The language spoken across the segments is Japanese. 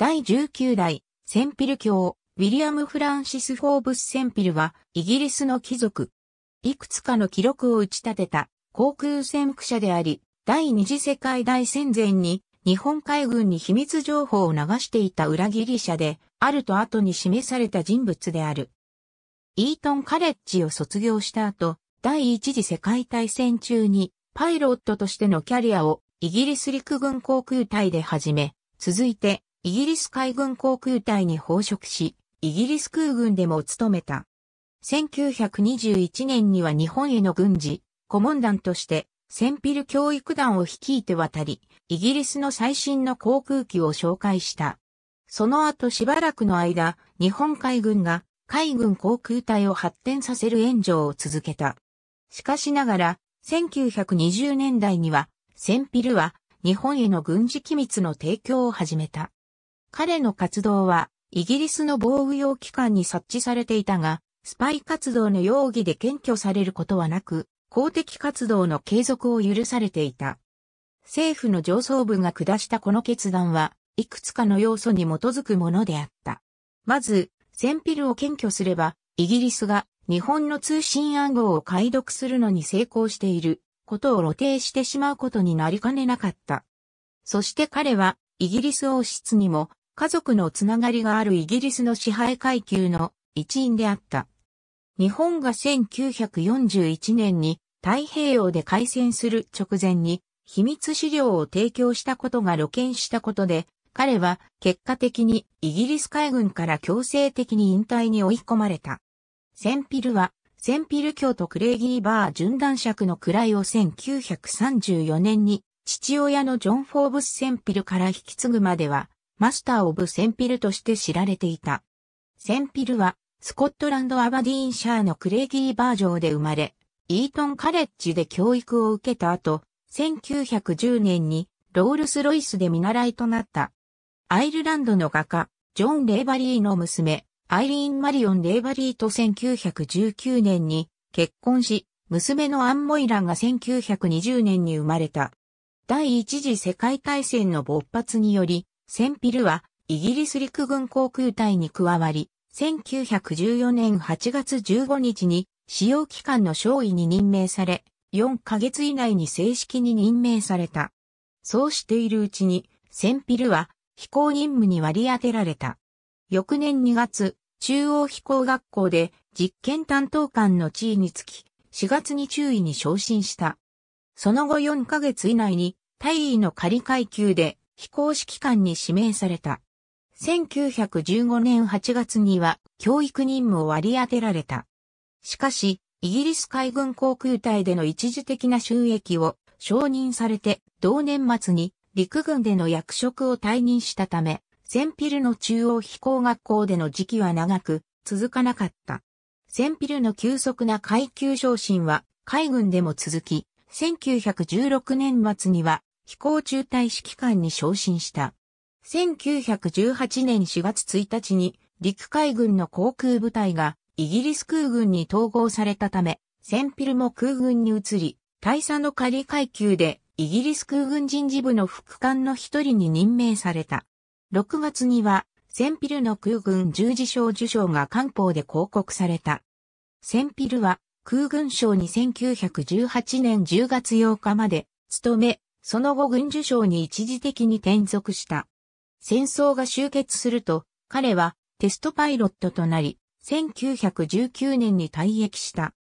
第19代、センピル教、ウィリアム・フランシス・フォーブス・センピルは、イギリスの貴族。いくつかの記録を打ち立てた、航空戦伏者であり、第二次世界大戦前に、日本海軍に秘密情報を流していた裏切り者で、あると後に示された人物である。イートンカレッジを卒業した後、第一次世界大戦中に、パイロットとしてのキャリアを、イギリス陸軍航空隊で始め、続いて、イギリス海軍航空隊に報職し、イギリス空軍でも務めた。1921年には日本への軍事、顧問団として、センピル教育団を率いて渡り、イギリスの最新の航空機を紹介した。その後しばらくの間、日本海軍が海軍航空隊を発展させる援助を続けた。しかしながら、1920年代には、センピルは日本への軍事機密の提供を始めた。彼の活動は、イギリスの防御用機関に察知されていたが、スパイ活動の容疑で検挙されることはなく、公的活動の継続を許されていた。政府の上層部が下したこの決断は、いくつかの要素に基づくものであった。まず、センピルを検挙すれば、イギリスが日本の通信暗号を解読するのに成功していることを露呈してしまうことになりかねなかった。そして彼は、イギリス王室にも家族のつながりがあるイギリスの支配階級の一員であった。日本が1941年に太平洋で開戦する直前に秘密資料を提供したことが露見したことで、彼は結果的にイギリス海軍から強制的に引退に追い込まれた。センピルは、センピル教とクレイギーバー巡弾尺の位を1934年に父親のジョン・フォーブス・センピルから引き継ぐまではマスター・オブ・センピルとして知られていた。センピルは、スコットランド・アバディーンシャーのクレイギー・バージョーで生まれ、イートン・カレッジで教育を受けた後、1910年にロールス・ロイスで見習いとなった。アイルランドの画家、ジョン・レイバリーの娘、アイリーン・マリオン・レイバリーと1919年に結婚し、娘のアン・モイランが1920年に生まれた。第一次世界大戦の勃発により、センピルは、イギリス陸軍航空隊に加わり、1914年8月15日に、使用期間の少尉に任命され、4ヶ月以内に正式に任命された。そうしているうちに、センピルは、飛行任務に割り当てられた。翌年2月、中央飛行学校で実験担当官の地位につき、4月に中尉に昇進した。その後4ヶ月以内に、大尉の仮階級で飛行指揮官に指名された。1915年8月には教育任務を割り当てられた。しかし、イギリス海軍航空隊での一時的な収益を承認されて、同年末に陸軍での役職を退任したため、センピルの中央飛行学校での時期は長く続かなかった。センピルの急速な階級昇進は海軍でも続き、1916年末には飛行中隊指揮官に昇進した。1918年4月1日に陸海軍の航空部隊がイギリス空軍に統合されたため、センピルも空軍に移り、大佐の仮階級でイギリス空軍人事部の副官の一人に任命された。6月にはセンピルの空軍十字章受賞が官報で広告された。センピルは空軍省に1918年10月8日まで務め、その後軍需省に一時的に転属した。戦争が終結すると、彼はテストパイロットとなり、1919年に退役した。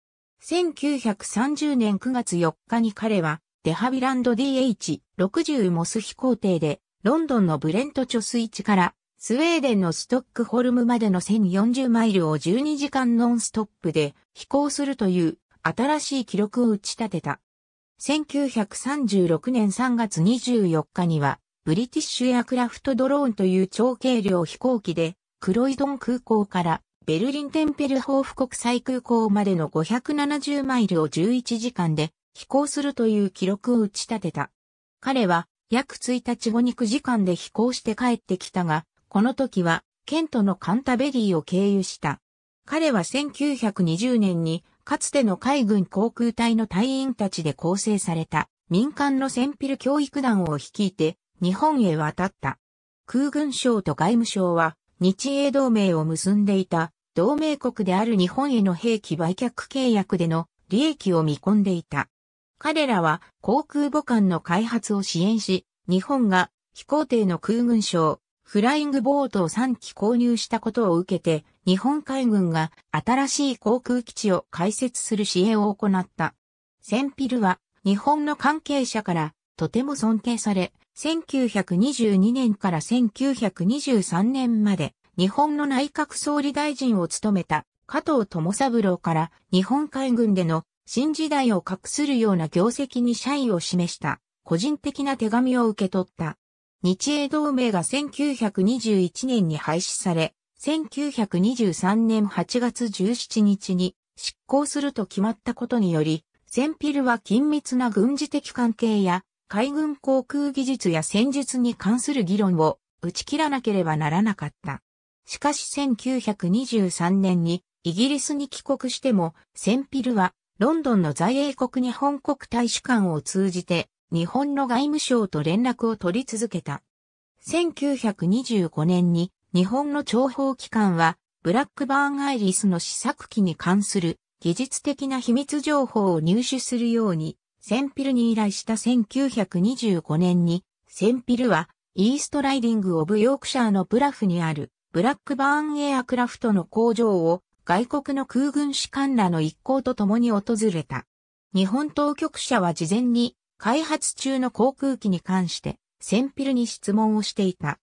1930年9月4日に彼は、デハビランド DH-60 モス飛行艇で、ロンドンのブレント貯水池から、スウェーデンのストックホルムまでの1040マイルを12時間ノンストップで飛行するという新しい記録を打ち立てた。1936年3月24日には、ブリティッシュエアクラフトドローンという超軽量飛行機で、クロイドン空港からベルリンテンペルホーフ国際空港までの570マイルを11時間で飛行するという記録を打ち立てた。彼は約1日後に9時間で飛行して帰ってきたが、この時はケントのカンタベリーを経由した。彼は1920年にかつての海軍航空隊の隊員たちで構成された民間の戦ピル教育団を率いて日本へ渡った。空軍省と外務省は日英同盟を結んでいた同盟国である日本への兵器売却契約での利益を見込んでいた。彼らは航空母艦の開発を支援し、日本が飛行艇の空軍省、フライングボートを3機購入したことを受けて、日本海軍が新しい航空基地を開設する支援を行った。センピルは日本の関係者からとても尊敬され、1922年から1923年まで日本の内閣総理大臣を務めた加藤友三郎から日本海軍での新時代を画するような業績に社員を示した個人的な手紙を受け取った。日英同盟が1921年に廃止され、1923年8月17日に執行すると決まったことにより、センピルは緊密な軍事的関係や海軍航空技術や戦術に関する議論を打ち切らなければならなかった。しかし1923年にイギリスに帰国しても、センピルはロンドンの在英国日本国大使館を通じて日本の外務省と連絡を取り続けた。1925年に日本の諜報機関は、ブラックバーンアイリスの試作機に関する技術的な秘密情報を入手するように、センピルに依頼した1925年に、センピルは、イーストライディング・オブ・ヨークシャーのブラフにある、ブラックバーンエアクラフトの工場を、外国の空軍士官らの一行と共に訪れた。日本当局者は事前に、開発中の航空機に関して、センピルに質問をしていた。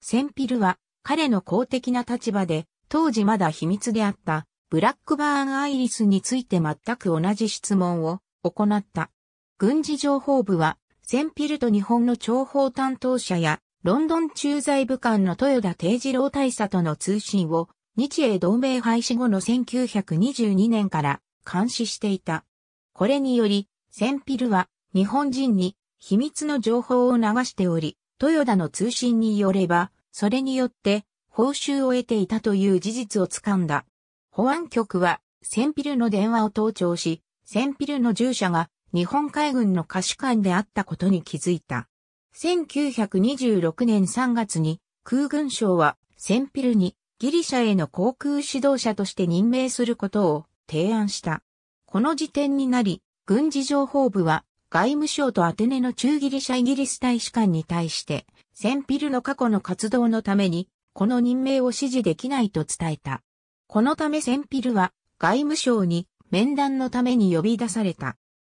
センピルは、彼の公的な立場で、当時まだ秘密であった、ブラックバーン・アイリスについて全く同じ質問を行った。軍事情報部は、センピルと日本の情報担当者や、ロンドン駐在部官の豊田定次郎大佐との通信を、日英同盟廃止後の1922年から監視していた。これにより、センピルは日本人に秘密の情報を流しており、豊田の通信によれば、それによって報酬を得ていたという事実をつかんだ。保安局は、センピルの電話を盗聴し、センピルの従者が日本海軍の歌手官であったことに気づいた。1926年3月に空軍省はセンピルにギリシャへの航空指導者として任命することを提案した。この時点になり、軍事情報部は外務省とアテネの中ギリシャイギリス大使館に対してセンピルの過去の活動のために、この任命を支持できないと伝えた。このためセンピルは外務省に面談のために呼び出された。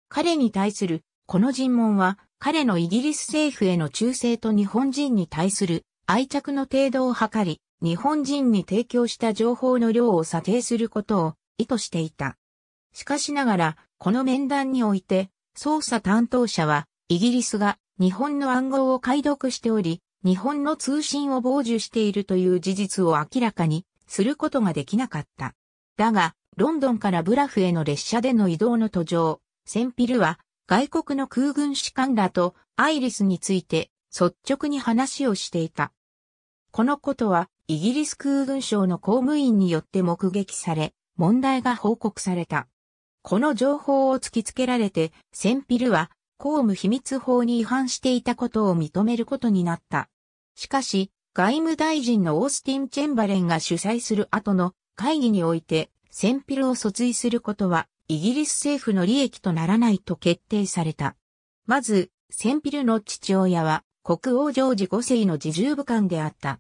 彼に対するこの尋問は彼のイギリス政府への忠誠と日本人に対する愛着の程度を図り、日本人に提供した情報の量を査定することを意図していた。しかしながら、この面談において、捜査担当者は、イギリスが日本の暗号を解読しており、日本の通信を傍受しているという事実を明らかにすることができなかった。だが、ロンドンからブラフへの列車での移動の途上、センピルは外国の空軍士官らとアイリスについて率直に話をしていた。このことはイギリス空軍省の公務員によって目撃され、問題が報告された。この情報を突きつけられて、センピルは公務秘密法に違反していたことを認めることになった。しかし、外務大臣のオースティン・チェンバレンが主催する後の会議において、ンピルを訴追することは、イギリス政府の利益とならないと決定された。まず、センピルの父親は国王ジョージ5世の自重武官であった。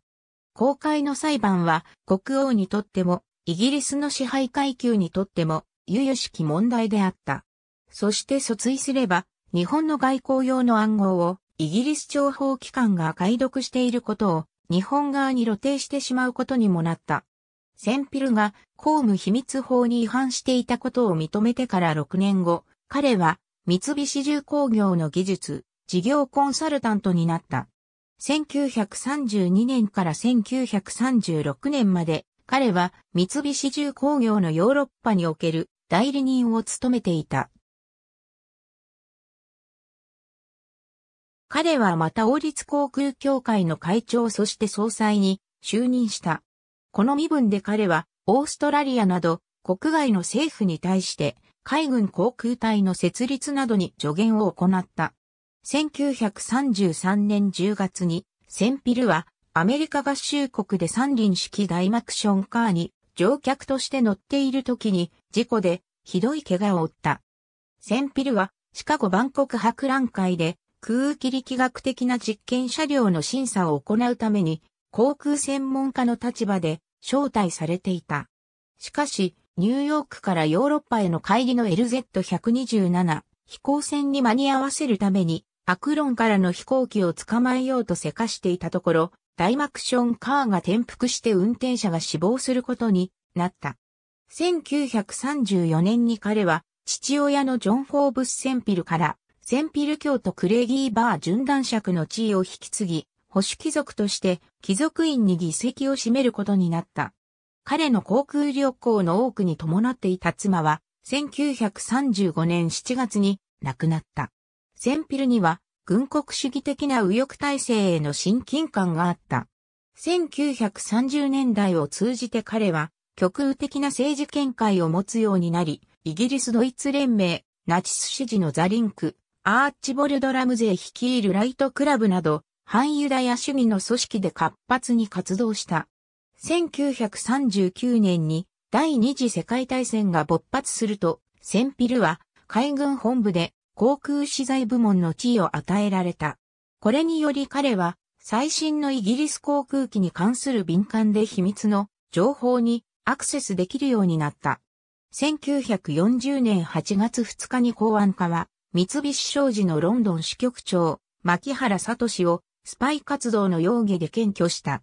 公開の裁判は国王にとってもイギリスの支配階級にとってもゆ々しき問題であった。そして訴追すれば日本の外交用の暗号をイギリス情報機関が解読していることを日本側に露呈してしまうことにもなった。センピルが公務秘密法に違反していたことを認めてから6年後、彼は三菱重工業の技術、事業コンサルタントになった。1932年から1936年まで彼は三菱重工業のヨーロッパにおける代理人を務めていた。彼はまた王立航空協会の会長そして総裁に就任した。この身分で彼はオーストラリアなど国外の政府に対して海軍航空隊の設立などに助言を行った。1933年10月にセンピルはアメリカ合衆国で三輪式大マクションカーに乗客として乗っている時に事故でひどい怪我を負った。センピルはシカゴ万国博覧会で空気力学的な実験車両の審査を行うために、航空専門家の立場で招待されていた。しかし、ニューヨークからヨーロッパへの帰りの LZ127 飛行船に間に合わせるために、アクロンからの飛行機を捕まえようとせかしていたところ、ダイマクションカーが転覆して運転者が死亡することになった。1934年に彼は父親のジョン・フォーブス・センピルからセンピル教徒クレギーバー巡男爵の地位を引き継ぎ、保守貴族として貴族院に議席を占めることになった。彼の航空旅行の多くに伴っていた妻は、1935年7月に亡くなった。センピルには、軍国主義的な右翼体制への親近感があった。1930年代を通じて彼は、極右的な政治見解を持つようになり、イギリス・ドイツ連盟、ナチス支持のザリンク、アーチボルド・ラムゼ率いるライトクラブなど、反ユダヤ主義の組織で活発に活動した。1939年に第二次世界大戦が勃発すると、センピルは海軍本部で航空資材部門の地位を与えられた。これにより彼は最新のイギリス航空機に関する敏感で秘密の情報にアクセスできるようになった。1940年8月2日に公安課は三菱商事のロンドン支局長、牧原聡をスパイ活動の容疑で検挙した。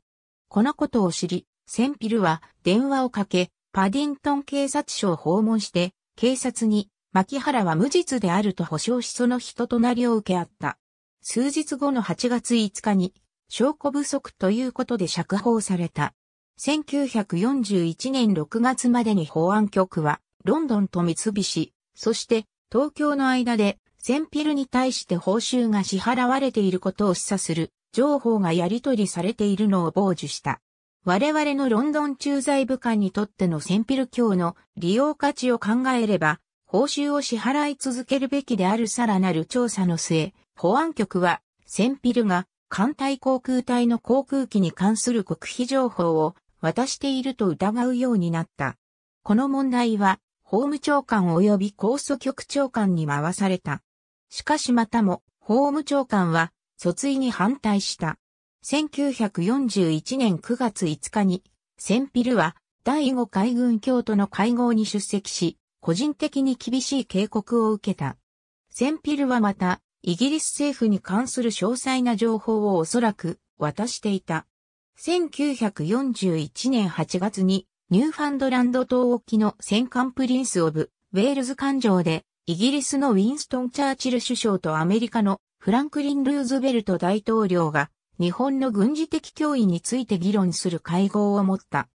このことを知り、センピルは電話をかけ、パディントン警察署を訪問して、警察に、牧原は無実であると保証しその人となりを受け合った。数日後の8月5日に、証拠不足ということで釈放された。1941年6月までに法案局は、ロンドンと三菱、そして東京の間で、センピルに対して報酬が支払われていることを示唆する情報がやり取りされているのを傍受した。我々のロンドン駐在部官にとってのセンピル教の利用価値を考えれば、報酬を支払い続けるべきであるさらなる調査の末、保安局は、センピルが艦隊航空隊の航空機に関する国費情報を渡していると疑うようになった。この問題は、法務長官及び控訴局長官に回された。しかしまたも、法務長官は、訴追に反対した。1941年9月5日に、センピルは、第5海軍京都の会合に出席し、個人的に厳しい警告を受けた。センピルはまた、イギリス政府に関する詳細な情報をおそらく渡していた。1941年8月にニューファンドランド島沖の戦艦プリンス・オブ・ウェールズ艦上で、イギリスのウィンストン・チャーチル首相とアメリカのフランクリン・ルーズベルト大統領が、日本の軍事的脅威について議論する会合を持った。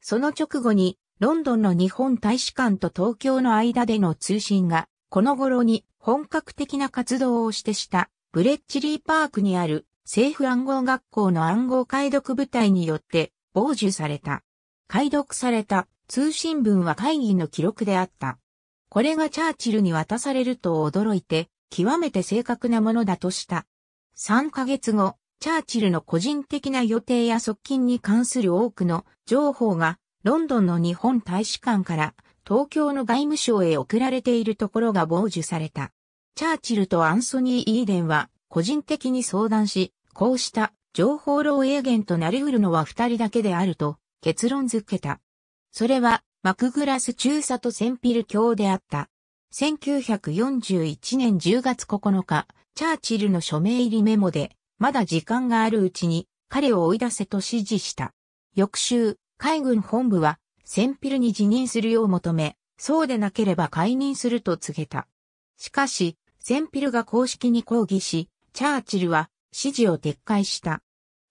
その直後に、ロンドンの日本大使館と東京の間での通信が、この頃に本格的な活動をしてした、ブレッチリーパークにある政府暗号学校の暗号解読部隊によって傍受された。解読された通信文は会議の記録であった。これがチャーチルに渡されると驚いて、極めて正確なものだとした。3ヶ月後、チャーチルの個人的な予定や側近に関する多くの情報が、ロンドンの日本大使館から東京の外務省へ送られているところが傍受された。チャーチルとアンソニー・イーデンは個人的に相談し、こうした情報漏洩源となり得るのは二人だけであると結論づけた。それは、マクグラス中佐とセンピル卿であった。1941年10月9日、チャーチルの署名入りメモで、まだ時間があるうちに彼を追い出せと指示した。翌週、海軍本部は、センピルに辞任するよう求め、そうでなければ解任すると告げた。しかし、センピルが公式に抗議し、チャーチルは指示を撤回した。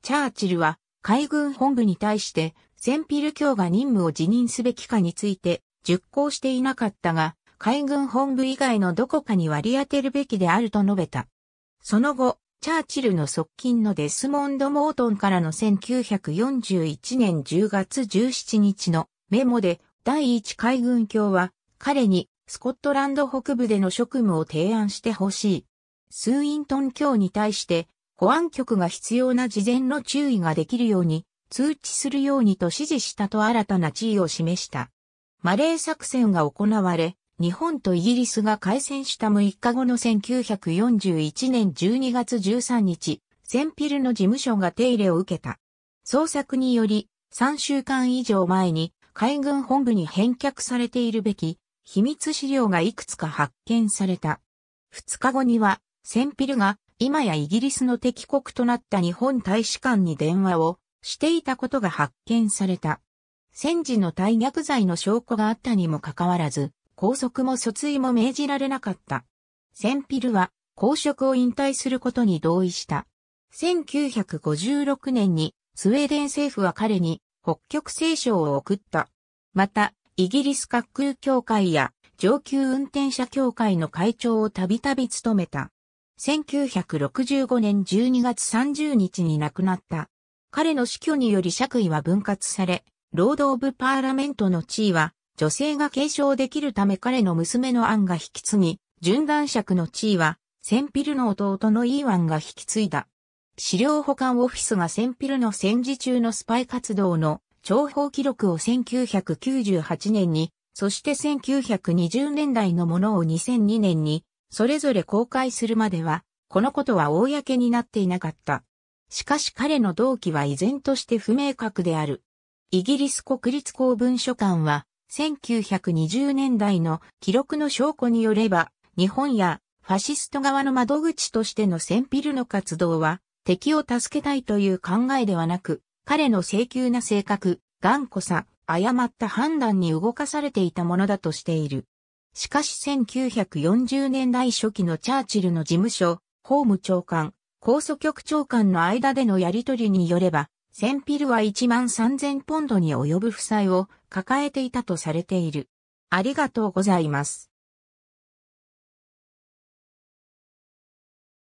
チャーチルは海軍本部に対してセンピル卿が任務を辞任すべきかについて、熟考していなかったが、海軍本部以外のどこかに割り当てるべきであると述べた。その後、チャーチルの側近のデスモンド・モートンからの1941年10月17日のメモで第一海軍卿は彼にスコットランド北部での職務を提案してほしい。スーイントン卿に対して保安局が必要な事前の注意ができるように通知するようにと指示したと新たな地位を示した。マレー作戦が行われ、日本とイギリスが開戦した6日後の1941年12月13日、センピルの事務所が手入れを受けた。捜索により、3週間以上前に海軍本部に返却されているべき秘密資料がいくつか発見された。2日後には、センピルが今やイギリスの敵国となった日本大使館に電話をしていたことが発見された。戦時の大逆罪の証拠があったにもかかわらず、拘束も訴追も命じられなかった。センピルは公職を引退することに同意した。1956年にスウェーデン政府は彼に北極聖書を送った。また、イギリス滑空協会や上級運転者協会の会長をたびたび務めた。1965年12月30日に亡くなった。彼の死去により爵位は分割され、ロード・オブ・パーラメントの地位は、女性が継承できるため彼の娘のアンが引き継ぎ、準男爵の地位は、センピルの弟のイーワンが引き継いだ。資料保管オフィスがセンピルの戦時中のスパイ活動の情報記録を1998年に、そして1920年代のものを2002年に、それぞれ公開するまでは、このことは公になっていなかった。しかし彼の動機は依然として不明確である。イギリス国立公文書館は、1920年代の記録の証拠によれば、日本やファシスト側の窓口としてのセンピルの活動は、敵を助けたいという考えではなく、彼の請求な性格、頑固さ、誤った判断に動かされていたものだとしている。しかし1940年代初期のチャーチルの事務所、法務長官、高祖局長官の間でのやりとりによれば、センピルは1万3000ポンドに及ぶ負債を抱えていたとされている。ありがとうございます。